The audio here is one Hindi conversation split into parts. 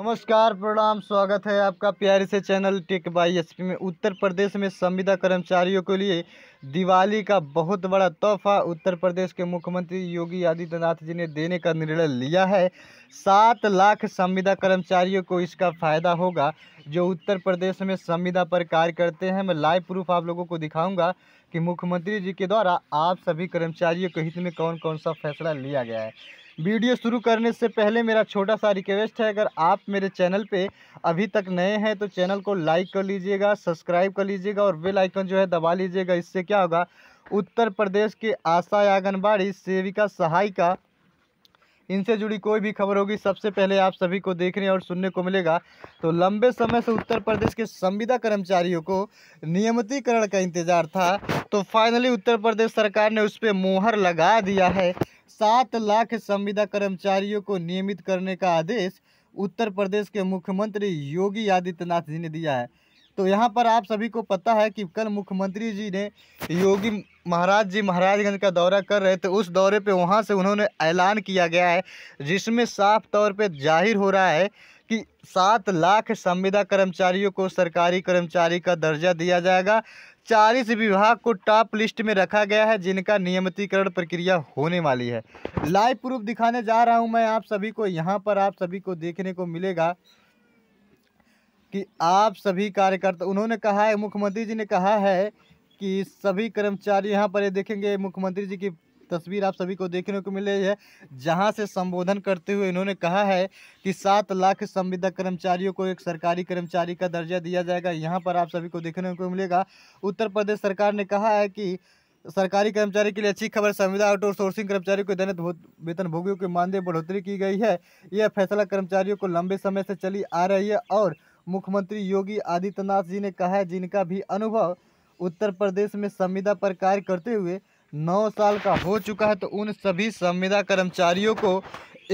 नमस्कार प्रणाम स्वागत है आपका प्यारे से चैनल टेक बाई एस में उत्तर प्रदेश में संविदा कर्मचारियों के लिए दिवाली का बहुत बड़ा तोहफा उत्तर प्रदेश के मुख्यमंत्री योगी आदित्यनाथ जी ने देने का निर्णय लिया है सात लाख संविदा कर्मचारियों को इसका फ़ायदा होगा जो उत्तर प्रदेश में संविदा पर कार्य करते हैं मैं लाइव प्रूफ आप लोगों को दिखाऊँगा कि मुख्यमंत्री जी के द्वारा आप सभी कर्मचारियों के हित में कौन कौन सा फैसला लिया गया है वीडियो शुरू करने से पहले मेरा छोटा सा रिक्वेस्ट है अगर आप मेरे चैनल पे अभी तक नए हैं तो चैनल को लाइक कर लीजिएगा सब्सक्राइब कर लीजिएगा और बेल आइकन जो है दबा लीजिएगा इससे क्या होगा उत्तर प्रदेश के आशा आंगनबाड़ी सेविका सहायिका इनसे जुड़ी कोई भी खबर होगी सबसे पहले आप सभी को देखने और सुनने को मिलेगा तो लंबे समय से उत्तर प्रदेश के संविदा कर्मचारियों को नियमितीकरण का इंतजार था तो फाइनली उत्तर प्रदेश सरकार ने उस पर मोहर लगा दिया है सात लाख संविदा कर्मचारियों को नियमित करने का आदेश उत्तर प्रदेश के मुख्यमंत्री योगी आदित्यनाथ जी ने दिया है तो यहाँ पर आप सभी को पता है कि कल मुख्यमंत्री जी ने योगी महाराज जी महाराजगंज का दौरा कर रहे थे उस दौरे पे वहाँ से उन्होंने ऐलान किया गया है जिसमें साफ तौर पे जाहिर हो रहा है कि सात लाख संविदा कर्मचारियों को सरकारी कर्मचारी का दर्जा दिया जाएगा चालीस विभाग को टॉप लिस्ट में रखा गया है जिनका नियमितीकरण प्रक्रिया होने वाली है लाइव प्रूफ दिखाने जा रहा हूं मैं आप सभी को यहां पर आप सभी को देखने को मिलेगा कि आप सभी कार्यकर्ता उन्होंने कहा है मुख्यमंत्री जी ने कहा है कि सभी कर्मचारी यहाँ पर ये देखेंगे मुख्यमंत्री जी की तस्वीर आप सभी को देखने को मिल रही है जहां से संबोधन करते हुए इन्होंने कहा है कि सात लाख संविदा कर्मचारियों को एक सरकारी कर्मचारी का दर्जा दिया जाएगा यहाँ पर आप सभी को देखने को मिलेगा उत्तर प्रदेश सरकार ने कहा है कि सरकारी कर्मचारी के लिए अच्छी खबर संविदा आउटसोर्सिंग कर्मचारियों को दैनिक वेतनभोगियों के मानदेय बढ़ोतरी की गई है यह फैसला कर्मचारियों को लंबे समय से चली आ रही है और मुख्यमंत्री योगी आदित्यनाथ जी ने कहा है जिनका भी अनुभव उत्तर प्रदेश में संविदा पर कार्य करते हुए नौ साल का हो चुका है तो उन सभी संविदा कर्मचारियों को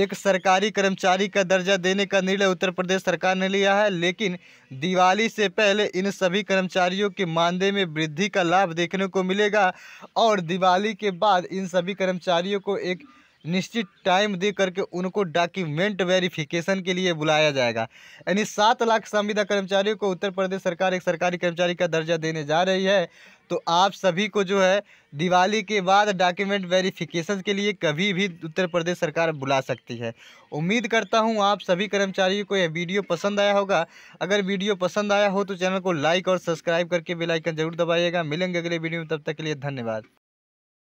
एक सरकारी कर्मचारी का दर्जा देने का निर्णय उत्तर प्रदेश सरकार ने लिया है लेकिन दिवाली से पहले इन सभी कर्मचारियों के मानदेय में वृद्धि का लाभ देखने को मिलेगा और दिवाली के बाद इन सभी कर्मचारियों को एक निश्चित टाइम दे करके उनको डॉक्यूमेंट वेरिफिकेशन के लिए बुलाया जाएगा यानी सात लाख संविदा कर्मचारियों को उत्तर प्रदेश सरकार एक सरकारी कर्मचारी का दर्जा देने जा रही है तो आप सभी को जो है दिवाली के बाद डॉक्यूमेंट वेरिफिकेशन के लिए कभी भी उत्तर प्रदेश सरकार बुला सकती है उम्मीद करता हूँ आप सभी कर्मचारियों को यह वीडियो पसंद आया होगा अगर वीडियो पसंद आया हो तो चैनल को लाइक और सब्सक्राइब करके बेलाइकन जरूर दबाइएगा मिलेंगे अगले वीडियो में तब तक के लिए धन्यवाद